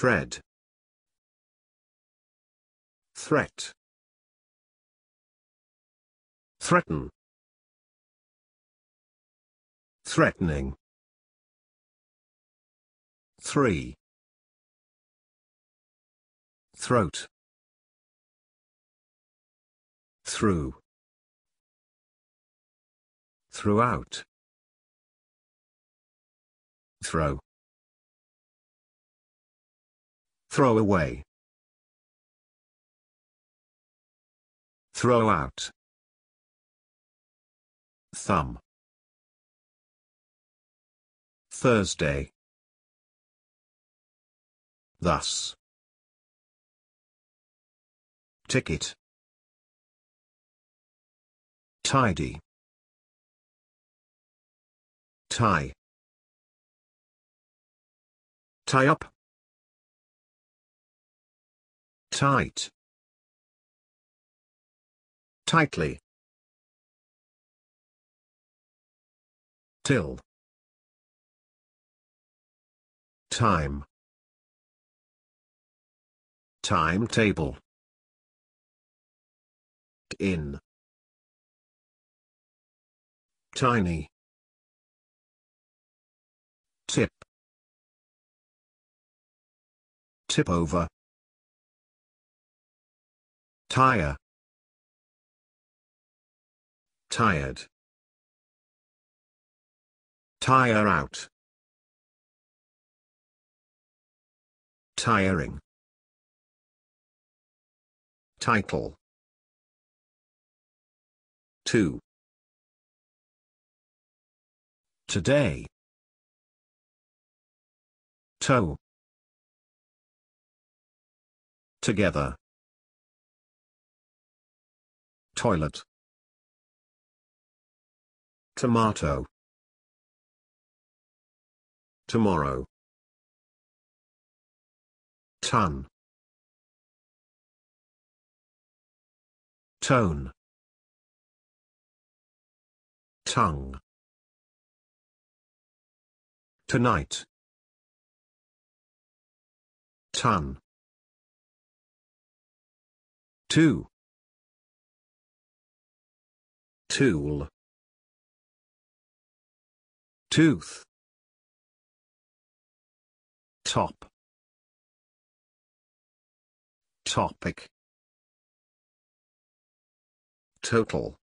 thread threat threaten threatening 3 throat through throughout throw Throw away. Throw out. Thumb. Thursday. Thus. Ticket. Tidy. Tie. Tie up. Tight. Tightly. Till. Time. Timetable. In. Tiny. Tip. Tip over. Tire. Tired. Tire out. Tiring. Title. 2. Today. Toe. Together toilet. Tomato. Tomorrow. Ton. Tone. Tongue. Tonight. Ton. Two tool tooth top topic total